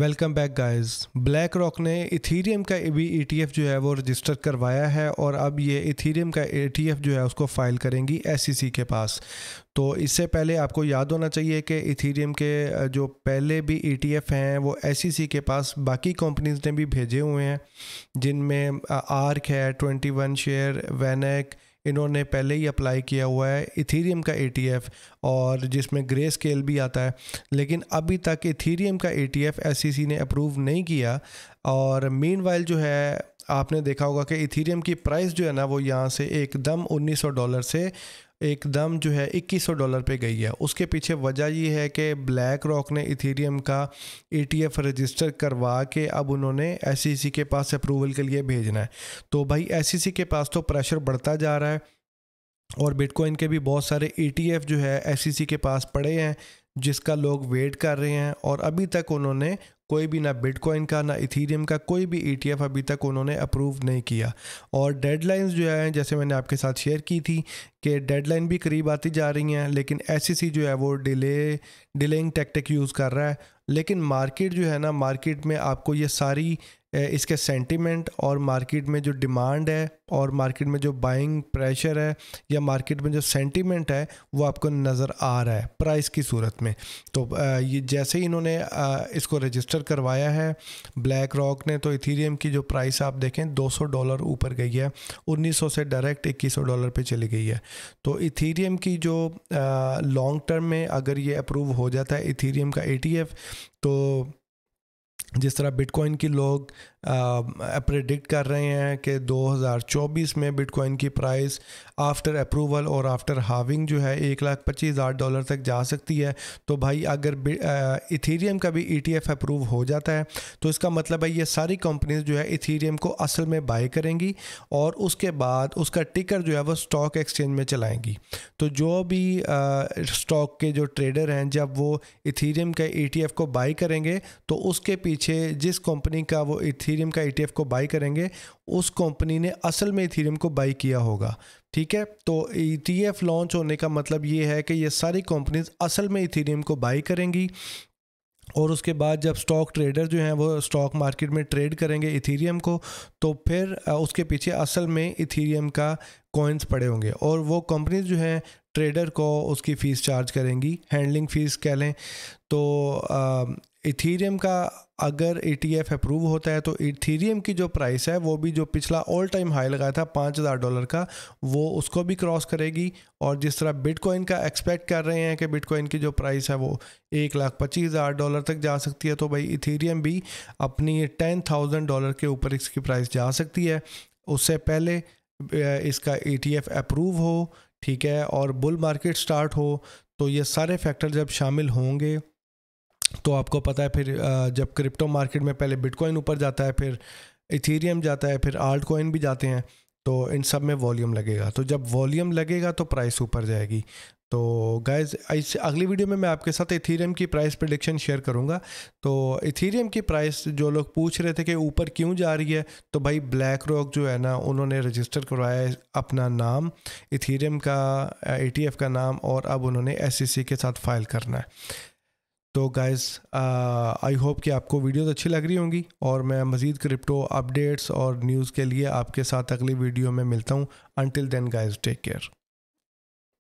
welcome back guys BlackRock ने Ethereum का भी ईटीएफ e जो है वो रजिस्टर करवाया है और अब ये इथेरियम का ईटीएफ e जो है उसको फाइल करेंगी एससीसी e के पास तो इससे पहले आपको याद होना चाहिए कि इथीरियम के जो पहले भी ईटीएफ हैं वो एससीसी के पास बाकी कंपनीज ने भी भेजे हुए हैं जिनमें आर्क है ट्वेंटी वन शेयर वैनक इन्होंने पहले ही अप्लाई किया हुआ है इथीरियम का ए और जिसमें ग्रे स्केल भी आता है लेकिन अभी तक इथीरियम का ए टी e ने अप्रूव नहीं किया और मीन जो है आपने देखा होगा कि इथीरियम की प्राइस जो है ना वो यहाँ से एकदम 1900 डॉलर से एकदम जो है 2100 डॉलर पे गई है उसके पीछे वजह ये है कि ब्लैक रॉक ने इथेरियम का एटीएफ e रजिस्टर करवा के अब उन्होंने एस e के पास अप्रूवल के लिए भेजना है तो भाई एस e के पास तो प्रेशर बढ़ता जा रहा है और बिटकॉइन के भी बहुत सारे ईटीएफ जो है एस के पास पड़े हैं जिसका लोग वेट कर रहे हैं और अभी तक उन्होंने कोई भी ना बिटकॉइन का ना इथीरियम का कोई भी ईटीएफ e अभी तक उन्होंने अप्रूव नहीं किया और डेडलाइंस जो है जैसे मैंने आपके साथ शेयर की थी कि डेडलाइन भी करीब आती जा रही हैं लेकिन एस e जो है वो डिले डिलेइंग टेक्टिक यूज़ कर रहा है लेकिन मार्केट जो है ना मार्केट में आपको ये सारी इसके सेंटीमेंट और मार्केट में जो डिमांड है और मार्केट में जो बाइंग प्रेशर है या मार्केट में जो सेंटीमेंट है वो आपको नज़र आ रहा है प्राइस की सूरत में तो ये जैसे ही इन्होंने इसको रजिस्टर करवाया है ब्लैक रॉक ने तो इथीरियम की जो प्राइस आप देखें 200 डॉलर ऊपर गई है 1900 से डायरेक्ट 2100 डॉलर पे चली गई है तो इथीरियम की जो लॉन्ग टर्म में अगर ये अप्रूव हो जाता है इथीरियम का ए तो जिस तरह बिटकॉइन के लोग प्रडिक्ट um, कर रहे हैं कि 2024 में बिटकॉइन की प्राइस आफ्टर अप्रूवल और आफ्टर हाविंग जो है एक लाख पच्चीस हज़ार डॉलर तक जा सकती है तो भाई अगर इथीरियम का भी ई e अप्रूव हो जाता है तो इसका मतलब है ये सारी कंपनीज जो है इथीरियम को असल में बाई करेंगी और उसके बाद उसका टिकर जो है वो स्टॉक एक्सचेंज में चलाएंगी तो जो भी स्टॉक के जो ट्रेडर हैं जब वो इथीरियम के ई e को बाई करेंगे तो उसके पीछे जिस कंपनी का वो इथी इथीरियम का ईटीएफ e को बाई करेंगे उस कंपनी ने असल में इथीरियम को बाई किया होगा ठीक है तो ईटीएफ e लॉन्च होने का मतलब ये है कि ये सारी कंपनीज असल में इथीरियम को बाई करेंगी और उसके बाद जब स्टॉक ट्रेडर जो हैं वो स्टॉक मार्केट में ट्रेड करेंगे इथीरियम को तो फिर उसके पीछे असल में इथीरियम का कॉइन्स पड़े होंगे और वो कंपनीज जो हैं ट्रेडर को उसकी फ़ीस चार्ज करेंगी हैंडलिंग फ़ीस कह लें तो इथीरियम का अगर एफ e अप्रूव होता है तो इथीरियम की जो प्राइस है वो भी जो पिछला ऑल टाइम हाई लगाया था पाँच हज़ार डॉलर का वो उसको भी क्रॉस करेगी और जिस तरह बिटकॉइन का एक्सपेक्ट कर रहे हैं कि बिटकॉइन की जो प्राइस है वो एक लाख पच्चीस हज़ार डॉलर तक जा सकती है तो भाई इथीरियम भी अपनी टेन थाउजेंड डॉलर के ऊपर इसकी प्राइस जा सकती है उससे पहले इसका एफ e अप्रूव हो ठीक है और बुल मार्केट स्टार्ट हो तो ये सारे फैक्टर जब शामिल होंगे तो आपको पता है फिर जब क्रिप्टो मार्केट में पहले बिटकॉइन ऊपर जाता है फिर इथेरियम जाता है फिर आल्ट कॉइन भी जाते हैं तो इन सब में वॉल्यूम लगेगा तो जब वॉल्यूम लगेगा तो प्राइस ऊपर जाएगी तो गाइज इस अगली वीडियो में मैं आपके साथ इथीरियम की प्राइस प्रडिक्शन शेयर करूंगा तो इथीरियम की प्राइस जो लोग पूछ रहे थे कि ऊपर क्यों जा रही है तो भाई ब्लैक रॉक जो है ना उन्होंने रजिस्टर करवाया है अपना नाम इथीरियम का ई का नाम और अब उन्होंने एस के साथ फाइल करना है तो गाइज़ आई होप कि आपको वीडियोस अच्छी लग रही होंगी और मैं मज़ीद क्रिप्टो अपडेट्स और न्यूज़ के लिए आपके साथ अगली वीडियो में मिलता हूँ until then guys take care